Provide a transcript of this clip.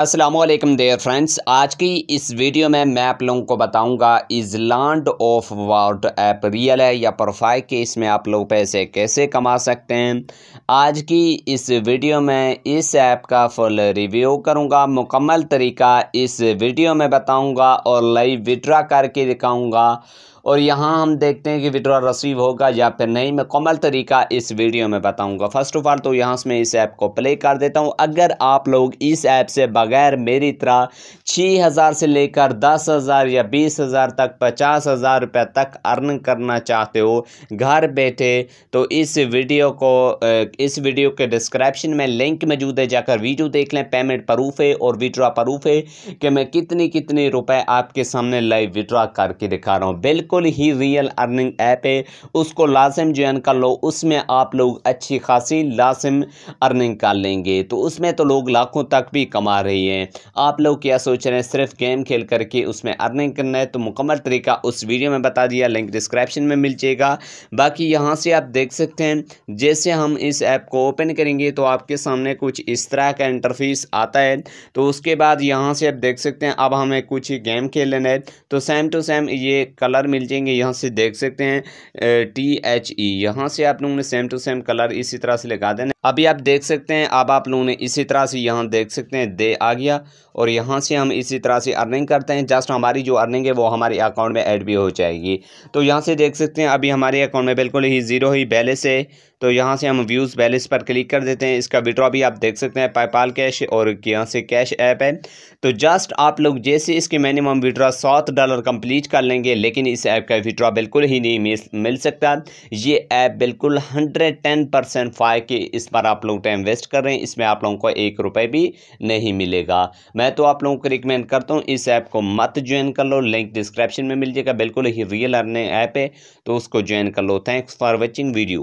Aslam their friends आज की इस वीडियो में मैं आप लोगों को बताऊंगा is land of what app real है या प्रोफाइल के इसमें आप लोग पैसे कैसे कमा सकते हैं आज की इस वीडियो में इस ऐप का फुल रिव्यू करूंगा मुकम्मल तरीका इस वीडियो में बताऊंगा और लाइव विड्रा करके दिखाऊंगा और यहाँ हम देखते हैं कि विड्रॉ रसीव होगा या फिर नहीं मैं कमल तरीका इस वीडियो में बताऊँगा फर्स्ट ऑफ ऑल तो यहाँ से मैं इस ऐप को प्ले कर देता हूँ अगर आप लोग इस ऐप से बगैर मेरी तरह छः हज़ार से लेकर दस हज़ार या बीस हज़ार तक पचास हज़ार रुपये तक अर्न करना चाहते हो घर बैठे तो इस वीडियो को इस वीडियो के डिस्क्रिप्शन में लिंक मौजूद है जाकर वीडियो देख लें पेमेंट प्रूफ है और विड्रॉ प्रूफ है कि मैं कितनी कितनी रुपए आपके सामने लाइव विड्रॉ करके दिखा रहा हूँ बिल्कुल बिल्कुल ही रियल अर्निंग ऐप है उसको लाजम ज्वाइन कर लो उसमें आप लोग अच्छी खासी लाजम अर्निंग कर लेंगे तो उसमें तो लोग लाखों तक भी कमा रहे हैं आप लोग क्या सोच रहे हैं सिर्फ गेम खेल करके उसमें अर्निंग करना है तो मुकम्मल तरीका उस वीडियो में बता दिया लिंक डिस्क्रिप्शन में मिल जाएगा बाकी यहाँ से आप देख सकते हैं जैसे हम इस ऐप को ओपन करेंगे तो आपके सामने कुछ इस तरह का इंटरफेस आता है तो उसके बाद यहाँ से आप देख सकते हैं अब हमें कुछ गेम खेलना है तो सेम टू सेम ये कलर मिल मिल जाएंगे यहाँ से देख सकते हैं टी एच ई यहाँ से आप लोगों ने सेम टू सेम कलर इसी तरह से लगा देना अभी आप देख सकते हैं अब आप लोगों ने इसी तरह से यहाँ देख सकते हैं दे आ गया और यहाँ से हम इसी तरह से अर्निंग करते हैं जस्ट हमारी जो अर्निंग है वो हमारे अकाउंट में ऐड भी हो जाएगी तो यहाँ से देख सकते हैं अभी हमारे अकाउंट में बिल्कुल ही ज़ीरो ही बैलेंस है तो यहाँ से हम व्यूज़ बैलेंस पर क्लिक कर देते हैं इसका विड्रॉ भी आप देख सकते हैं पेपाल कैश और यहाँ से कैश ऐप है तो जस्ट आप लोग जैसे इसके मिनिमम विड्रॉ सात डॉलर कम्प्लीट कर लेंगे लेकिन इस ऐप का विड्रॉ बिल्कुल ही नहीं मिल सकता ये ऐप बिल्कुल हंड्रेड टेन परसेंट फाइव के इस पर आप लोग टाइम वेस्ट कर रहे हैं इसमें आप लोगों को एक रुपये भी नहीं मिलेगा मैं तो आप लोगों को रिकमेंड करता हूँ इस ऐप को मत ज्वाइन कर लो लिंक डिस्क्रिप्शन में मिल जाएगा बिल्कुल ही रियल अर्निंग ऐप है तो उसको ज्वाइन कर लो थैंक्स फॉर वॉचिंग वीडियो